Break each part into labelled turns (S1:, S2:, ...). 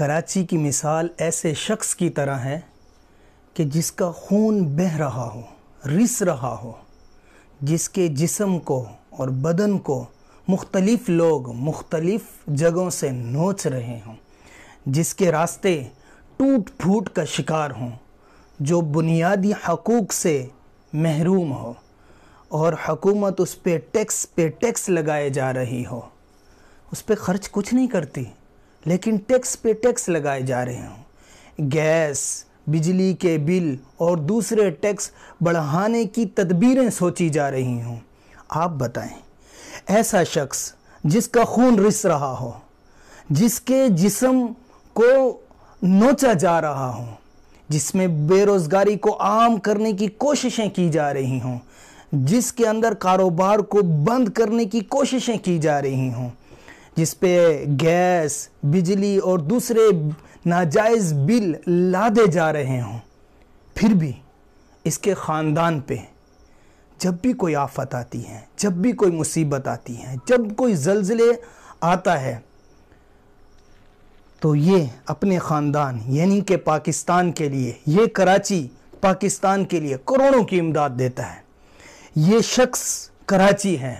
S1: कराची की मिसाल ऐसे शख्स की तरह है कि जिसका खून बह रहा हो रिस रहा हो जिसके जिसम को और बदन को मुख्तलिफ लोग मुख्तलिफ जगहों से नोच रहे हों जिसके रास्ते टूट फूट का शिकार हों जो बुनियादी हकूक़ से महरूम हो और हकूमत उस पर टैक्स पे टैक्स लगाए जा रही हो उस पर ख़र्च कुछ नहीं करती लेकिन टैक्स पे टैक्स लगाए जा रहे हों गैस बिजली के बिल और दूसरे टैक्स बढ़ाने की तदबीरें सोची जा रही हों आप बताएं ऐसा शख्स जिसका खून रिस रहा हो जिसके जिसम को नोचा जा रहा हो जिसमें बेरोज़गारी को आम करने की कोशिशें की जा रही हों जिसके अंदर कारोबार को बंद करने की कोशिशें की जा रही हों जिस पे गैस बिजली और दूसरे नाजायज़ बिल लादे जा रहे हों फिर भी इसके ख़ानदान पे जब भी कोई आफत आती है जब भी कोई मुसीबत आती है जब कोई जलजिले आता है तो ये अपने ख़ानदान यानी कि पाकिस्तान के लिए ये कराची पाकिस्तान के लिए करोड़ों की इमदाद देता है ये शख्स कराची हैं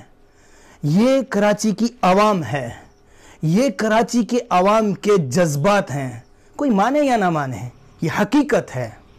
S1: ये कराची की आवाम है ये कराची के आवाम के जज्बात हैं कोई माने या ना माने ये हकीकत है